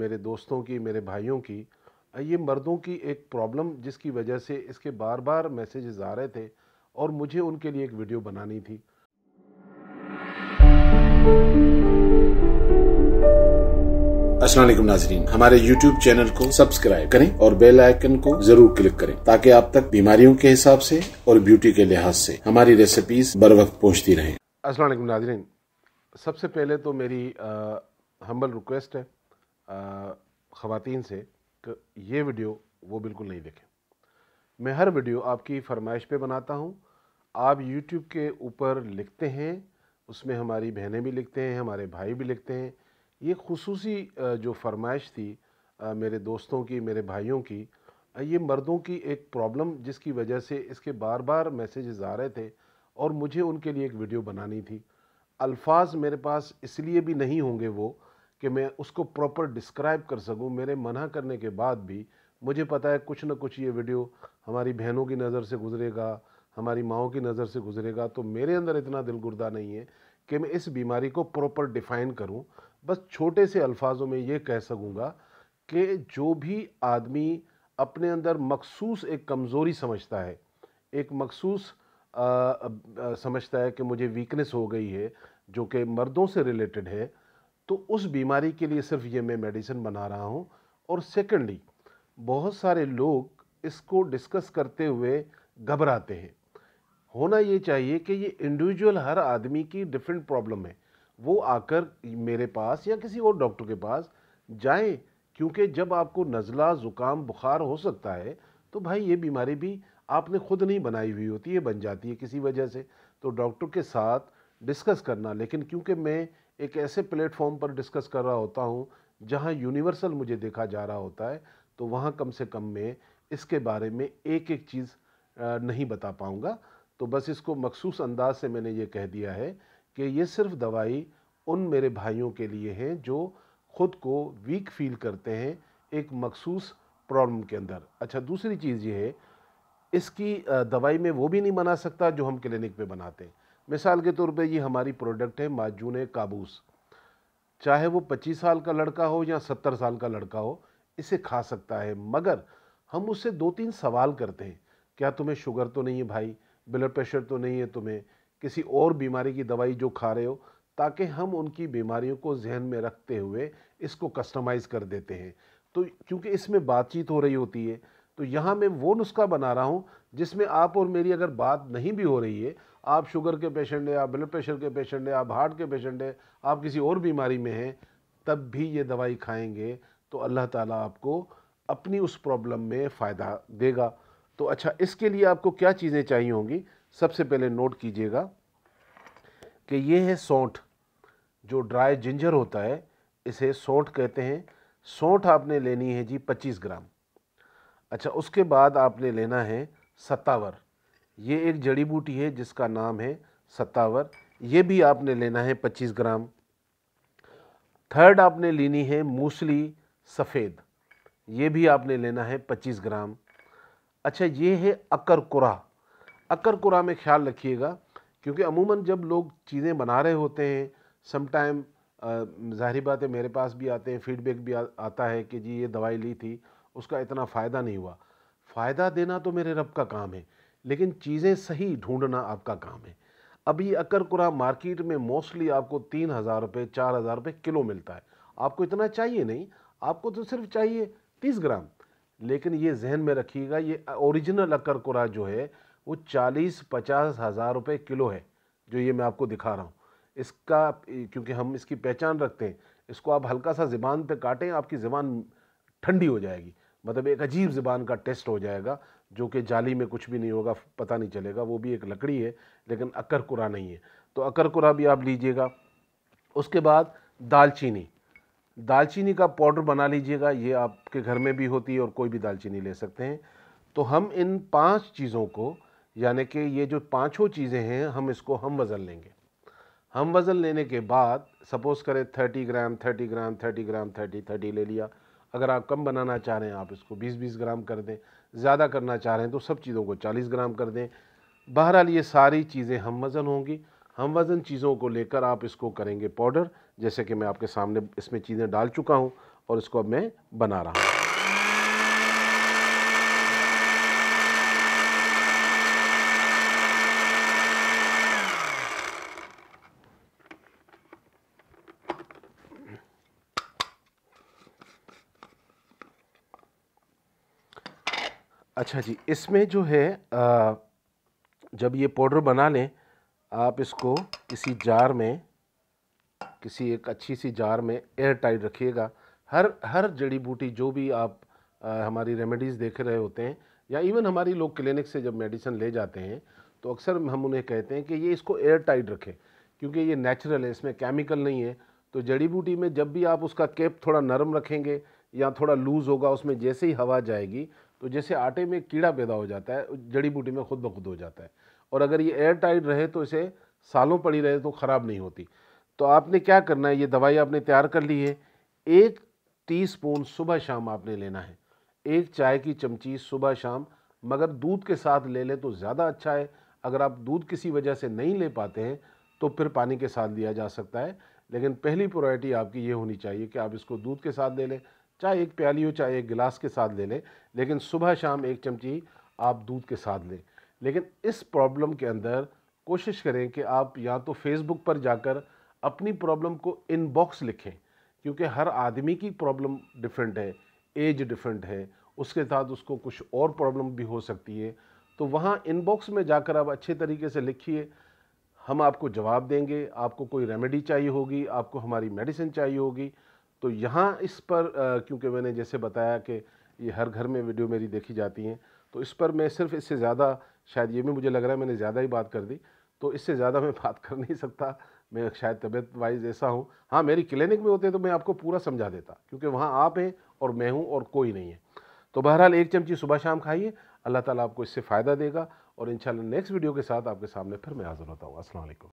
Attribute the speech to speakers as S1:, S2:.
S1: मेरे दोस्तों की मेरे भाइयों की ये मर्दों की एक प्रॉब्लम जिसकी वजह से इसके बार बार मैसेजेस आ रहे थे और मुझे उनके लिए एक वीडियो बनानी थी असलम नाजरीन हमारे YouTube चैनल को सब्सक्राइब करें और बेल आइकन को जरूर क्लिक करें ताकि आप तक बीमारियों के हिसाब से और ब्यूटी के लिहाज से हमारी रेसिपीज बर वक्त पहुँचती रहे असलम नाजरीन सबसे पहले तो मेरी हम्बल रिक्वेस्ट है ख़वान से कि ये वीडियो वो बिल्कुल नहीं देखें मैं हर वीडियो आपकी फरमाइश पे बनाता हूँ आप यूट्यूब के ऊपर लिखते हैं उसमें हमारी बहनें भी लिखते हैं हमारे भाई भी लिखते हैं ये खसूस जो फरमाइश थी मेरे दोस्तों की मेरे भाइयों की ये मर्दों की एक प्रॉब्लम जिसकी वजह से इसके बार बार मैसेजेस आ रहे थे और मुझे उनके लिए एक वीडियो बनानी थी अल्फाज मेरे पास इसलिए भी नहीं होंगे वो कि मैं उसको प्रॉपर डिस्क्राइब कर सकूं मेरे मना करने के बाद भी मुझे पता है कुछ ना कुछ ये वीडियो हमारी बहनों की नज़र से गुजरेगा हमारी माओ की नज़र से गुजरेगा तो मेरे अंदर इतना दिल गुर्दा नहीं है कि मैं इस बीमारी को प्रॉपर डिफ़ाइन करूं बस छोटे से अल्फाजों में ये कह सकूँगा कि जो भी आदमी अपने अंदर मखसूस एक कमज़ोरी समझता है एक मखसूस समझता है कि मुझे वीकनेस हो गई है जो कि मर्दों से रिलेटेड है तो उस बीमारी के लिए सिर्फ ये मैं मेडिसिन बना रहा हूँ और सेकेंडली बहुत सारे लोग इसको डिस्कस करते हुए घबराते हैं होना ये चाहिए कि ये इंडिविजुअल हर आदमी की डिफरेंट प्रॉब्लम है वो आकर मेरे पास या किसी और डॉक्टर के पास जाए क्योंकि जब आपको नज़ला ज़ुकाम बुखार हो सकता है तो भाई ये बीमारी भी आपने खुद नहीं बनाई हुई होती है बन जाती है किसी वजह से तो डॉक्टर के साथ डिस्कस करना लेकिन क्योंकि मैं एक ऐसे प्लेटफॉर्म पर डिस्कस कर रहा होता हूँ जहाँ यूनिवर्सल मुझे देखा जा रहा होता है तो वहाँ कम से कम मैं इसके बारे में एक एक चीज़ नहीं बता पाऊँगा तो बस इसको मखसूस अंदाज से मैंने ये कह दिया है कि ये सिर्फ दवाई उन मेरे भाइयों के लिए हैं जो ख़ुद को वीक फील करते हैं एक मखसूस प्रॉब्लम के अंदर अच्छा दूसरी चीज़ ये है इसकी दवाई में वो भी नहीं बना सकता जो हम क्लिनिक में बनाते हैं मिसाल के तौर पे ये हमारी प्रोडक्ट है माजून काबूस चाहे वो 25 साल का लड़का हो या 70 साल का लड़का हो इसे खा सकता है मगर हम उससे दो तीन सवाल करते हैं क्या तुम्हें शुगर तो नहीं है भाई ब्लड प्रेशर तो नहीं है तुम्हें किसी और बीमारी की दवाई जो खा रहे हो ताकि हम उनकी बीमारियों को जहन में रखते हुए इसको कस्टमाइज़ कर देते हैं तो क्योंकि इसमें बातचीत हो रही होती है तो यहाँ मैं वो नुस्खा बना रहा हूँ जिसमें आप और मेरी अगर बात नहीं भी हो रही है आप शुगर के पेशेंट हैं आप ब्लड प्रेशर के पेशेंट हैं आप हार्ट के पेशेंट हैं आप किसी और बीमारी में हैं तब भी ये दवाई खाएंगे तो अल्लाह ताला आपको अपनी उस प्रॉब्लम में फ़ायदा देगा तो अच्छा इसके लिए आपको क्या चीज़ें चाहिए होंगी सबसे पहले नोट कीजिएगा कि ये है सौंठ जो ड्राई जिंजर होता है इसे सौंठ कहते हैं सौंठ आपने लेनी है जी 25 ग्राम अच्छा उसके बाद आपने लेना है सत्तावर ये एक जड़ी बूटी है जिसका नाम है सतावर ये भी आपने लेना है पच्चीस ग्राम थर्ड आपने लेनी है मूसली सफ़ेद ये भी आपने लेना है पच्चीस ग्राम अच्छा ये है अकरकुरा अकरकुरा में ख्याल रखिएगा क्योंकि अमूमन जब लोग चीज़ें बना रहे होते हैं समटाइम ज़ाहरी बात है मेरे पास भी आते हैं फीडबैक भी आ, आता है कि जी ये दवाई ली थी उसका इतना फ़ायदा नहीं हुआ फ़ायदा देना तो मेरे रब का काम है लेकिन चीज़ें सही ढूंढना आपका काम है अभी अकरकुरा मार्केट में मोस्टली आपको तीन हज़ार रुपये चार हज़ार रुपये किलो मिलता है आपको इतना चाहिए नहीं आपको तो सिर्फ चाहिए तीस ग्राम लेकिन ये जहन में रखिएगा ये ओरिजिनल अकरकुरा जो है वो चालीस पचास हज़ार रुपये किलो है जो ये मैं आपको दिखा रहा हूँ इसका क्योंकि हम इसकी पहचान रखते हैं इसको आप हल्का सा ज़बान पे काटें आपकी ज़बान ठंडी हो जाएगी मतलब एक अजीब ज़बान का टेस्ट हो जाएगा जो कि जाली में कुछ भी नहीं होगा पता नहीं चलेगा वो भी एक लकड़ी है लेकिन अकर कुरा नहीं है तो अकर कुरा भी आप लीजिएगा उसके बाद दालचीनी दालचीनी का पाउडर बना लीजिएगा ये आपके घर में भी होती है और कोई भी दालचीनी ले सकते हैं तो हम इन पांच चीज़ों को यानी कि ये जो पांचों चीज़ें हैं हम इसको हम वज़न लेंगे हम वज़न लेने के बाद सपोज़ करें thirty gram thirty gram thirty gram thirty thirty ले लिया अगर आप कम बनाना चाह रहे हैं आप इसको 20-20 ग्राम कर दें ज़्यादा करना चाह रहे हैं तो सब चीज़ों को 40 ग्राम कर दें बहरहाल ये सारी चीज़ें हम वज़न होंगी हम वज़न चीज़ों को लेकर आप इसको करेंगे पाउडर जैसे कि मैं आपके सामने इसमें चीज़ें डाल चुका हूँ और इसको अब मैं बना रहा हूँ अच्छा जी इसमें जो है आ, जब ये पाउडर बना लें आप इसको किसी जार में किसी एक अच्छी सी जार में एयर टाइट रखिएगा हर हर जड़ी बूटी जो भी आप आ, हमारी रेमेडीज़ देख रहे होते हैं या इवन हमारी लोग क्लिनिक से जब मेडिसिन ले जाते हैं तो अक्सर हम उन्हें कहते हैं कि ये इसको एयर टाइट रखें क्योंकि ये नेचुरल है इसमें केमिकल नहीं है तो जड़ी बूटी में जब भी आप उसका केप थोड़ा नरम रखेंगे या थोड़ा लूज़ होगा उसमें जैसे ही हवा जाएगी तो जैसे आटे में कीड़ा पैदा हो जाता है जड़ी बूटी में खुद ब खुद हो जाता है और अगर ये एयर टाइट रहे तो इसे सालों पड़ी रहे तो ख़राब नहीं होती तो आपने क्या करना है ये दवाई आपने तैयार कर ली है एक टी स्पून सुबह शाम आपने लेना है एक चाय की चमची सुबह शाम मगर दूध के साथ ले लें तो ज़्यादा अच्छा है अगर आप दूध किसी वजह से नहीं ले पाते हैं तो फिर पानी के साथ लिया जा सकता है लेकिन पहली प्रायोरिटी आपकी ये होनी चाहिए कि आप इसको दूध के साथ ले लें चाहे एक प्याली हो चाहे एक गिलास के साथ ले लें लेकिन सुबह शाम एक चमची आप दूध के साथ लें लेकिन इस प्रॉब्लम के अंदर कोशिश करें कि आप या तो फेसबुक पर जाकर अपनी प्रॉब्लम को इनबॉक्स लिखें क्योंकि हर आदमी की प्रॉब्लम डिफरेंट है एज डिफरेंट है उसके साथ उसको कुछ और प्रॉब्लम भी हो सकती है तो वहाँ इनबॉक्स में जाकर आप अच्छे तरीके से लिखिए हम आपको जवाब देंगे आपको कोई रेमेडी चाहिए होगी आपको हमारी मेडिसिन चाहिए होगी तो यहाँ इस पर क्योंकि मैंने जैसे बताया कि ये हर घर में वीडियो मेरी देखी जाती हैं तो इस पर मैं सिर्फ इससे ज़्यादा शायद ये भी मुझे लग रहा है मैंने ज़्यादा ही बात कर दी तो इससे ज़्यादा मैं बात कर नहीं सकता मैं शायद तबीयत वाइज ऐसा हूँ हाँ मेरी क्लिनिक में होते तो मैं आपको पूरा समझा देता क्योंकि वहाँ आप हैं और मैं हूँ और कोई नहीं है तो बहरहाल एक चमची सुबह शाम खाइए अल्लाह ताला आपको इससे फ़ायदा देगा और इंशाल्लाह नेक्स्ट वीडियो के साथ आपके सामने फिर मैं हाज़िर होता हूँ असल